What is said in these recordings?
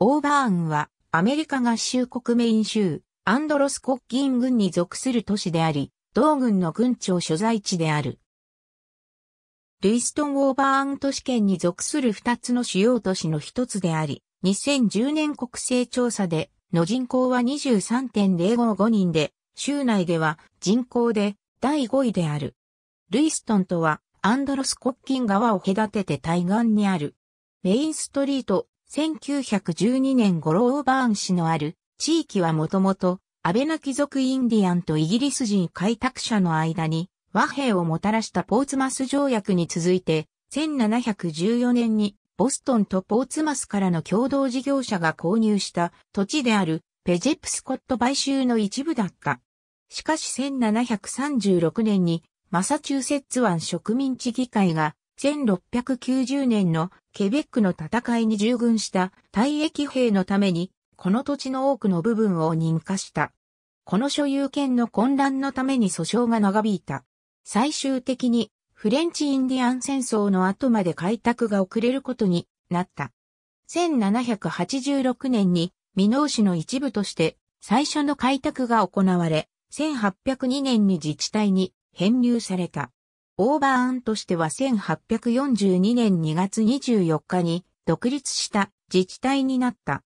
オーバーンはアメリカ合衆国メイン州アンドロスコッキン郡に属する都市であり、同軍の軍庁所在地である。ルイストン・オーバーン都市圏に属する二つの主要都市の一つであり、2010年国勢調査での人口は23.055人で、州内では人口で第5位である。ルイストンとはアンドロスコッキン川を隔てて対岸にある。メインストリート1912年頃オーバーン市のある地域はもともとアベナ貴族インディアンとイギリス人開拓者の間に和平をもたらしたポーツマス条約に続いて1714年にボストンとポーツマスからの共同事業者が購入した土地であるペジェプスコット買収の一部だった。しかし1736年にマサチューセッツ湾植民地議会が1690年のケベックの戦いに従軍した退役兵のために、この土地の多くの部分を認可した。この所有権の混乱のために訴訟が長引いた。最終的にフレンチ・インディアン戦争の後まで開拓が遅れることになった。1786年に美濃市の一部として最初の開拓が行われ、1802年に自治体に編入された。オーバーアンとしては1842年2月24日に独立した自治体になった。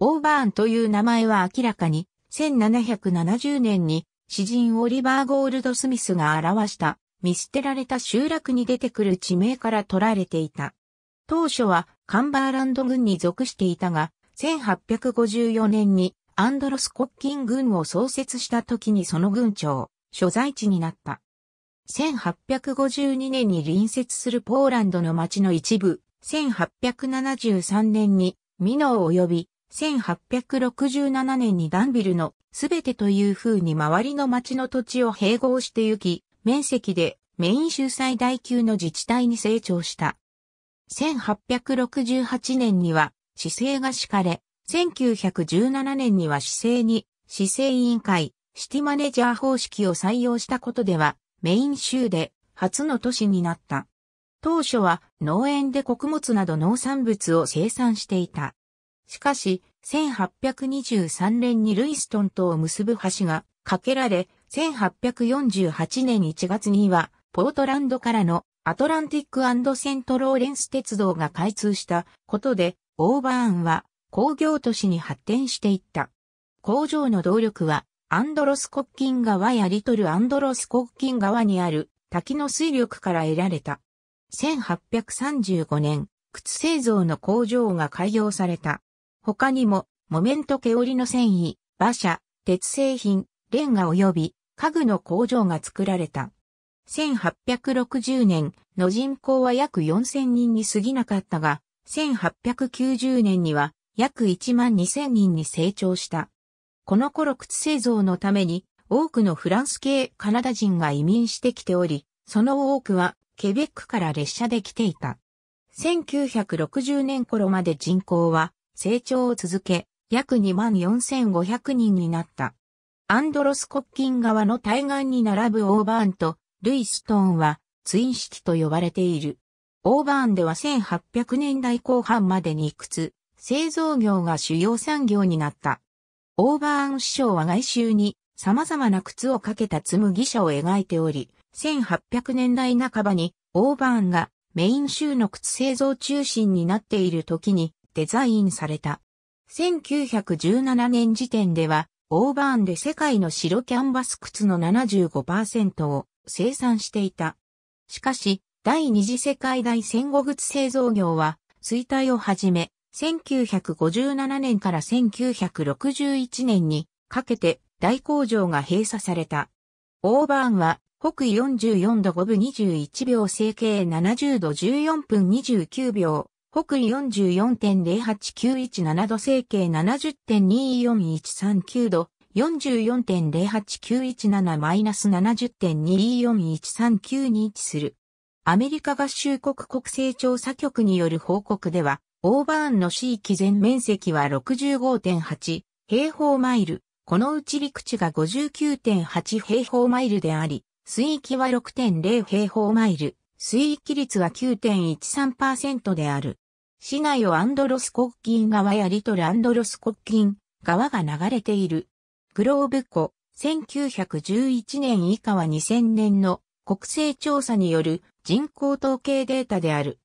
オーバーンという名前は明らかに1770年に詩人オリバー・ゴールド・スミスが表した見捨てられた集落に出てくる地名から取られていた。当初はカンバーランド軍に属していたが、1854年にアンドロス・コッキン軍を創設した時にその軍長、所在地になった。1852年に隣接するポーランドの町の一部、1873年にミノー及び、1867年にダンビルのすべてという風に周りの町の土地を併合してゆき、面積でメイン州最大級の自治体に成長した。1868年には、市政が敷かれ、1917年には市政に、市政委員会、シティマネジャー方式を採用したことでは、メイン州で初の都市になった。当初は農園で穀物など農産物を生産していた。しかし、1823年にルイストンとを結ぶ橋が架けられ、1848年1月には、ポートランドからのアトランティックセントローレンス鉄道が開通したことで、オーバーンは工業都市に発展していった。工場の動力はアンドロス国金川やリトルアンドロス国金川にある滝の水力から得られた。1835年、靴製造の工場が開業された。他にも、モメント毛織の繊維、馬車、鉄製品、レンガ及び家具の工場が作られた。1860年の人口は約4000人に過ぎなかったが、1890年には約1万2000人に成長した。この頃靴製造のために多くのフランス系カナダ人が移民してきており、その多くはケベックから列車で来ていた。1960年頃まで人口は成長を続け、約24,500人になった。アンドロス国金側の対岸に並ぶオーバーンとルイストーンはツイン式と呼ばれている。オーバーンでは1800年代後半までに靴、製造業が主要産業になった。オーバーン師匠は外周に様々な靴をかけたぎ者を描いており、1800年代半ばにオーバーンがメイン州の靴製造中心になっている時にデザインされた。1917年時点ではオーバーンで世界の白キャンバス靴の75%を生産していた。しかし、第二次世界大戦後靴製造業は衰退をはじめ、1957年から1961年にかけて大工場が閉鎖された。オーバーンは北緯44度5分21秒整形70度14分29秒、北緯44.08917度整形70.24139度、44.08917 70.24139に位置する。アメリカ合衆国国勢調査局による報告では、オーバーンの市域全面積は65.8平方マイル。このうち陸地が59.8平方マイルであり、水域は6.0平方マイル、水域率は9.13%である。市内をアンドロス国金川やリトルアンドロス国金川が流れている。グローブ湖、1911年以下は2000年の国勢調査による人口統計データである。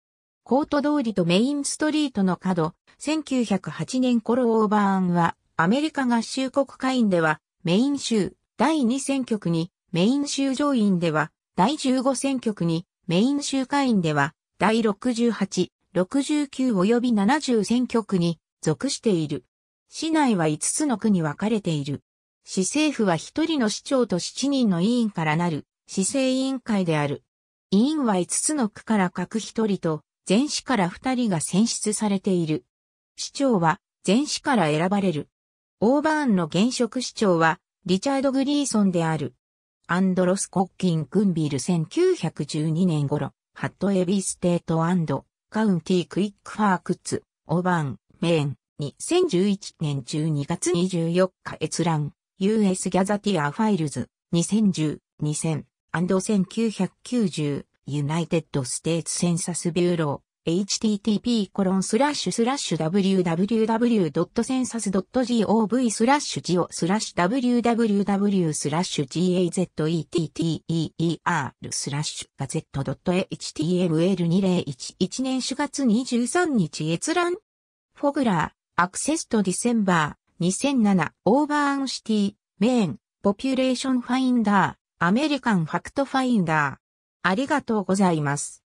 コート通りとメインストリートの角、1908年頃オーバーンは、アメリカ合衆国会員では、メイン州第2選挙区に、メイン州上院では、第15選挙区に、メイン州会員では、第68、69及び70選挙区に属している。市内は5つの区に分かれている。市政府は1人の市長と7人の委員からなる市政委員会である。委員は5つの区から各1人と全市から2人が選出されている。市長は全市から選ばれる。オーバーンの現職市長はリチャード・グリーソンである。アンドロス・コッキン・グンビル1912年頃、ハット・エビ・ステート・アンド、カウンティ・クイック・ファークツ、オーバーン、メーン、2011年12月24日閲覧、US ギャザティア・ファイルズ、2010、2000、1990、ユナイテッド・ステーツ・センサス・ビューロー、http コロンスラッシュスラッシュ www.census.gov スラッシュ geo スラッシュ www スラッシュ gazettetteer スラッシュガゼット .html2011 年4月23日閲覧フォグラー、アクセスとディセンバー、2007、オーバーンシティ、メイン、ポピュレーションファインダー、アメリカンファクトファインダー。ありがとうございます。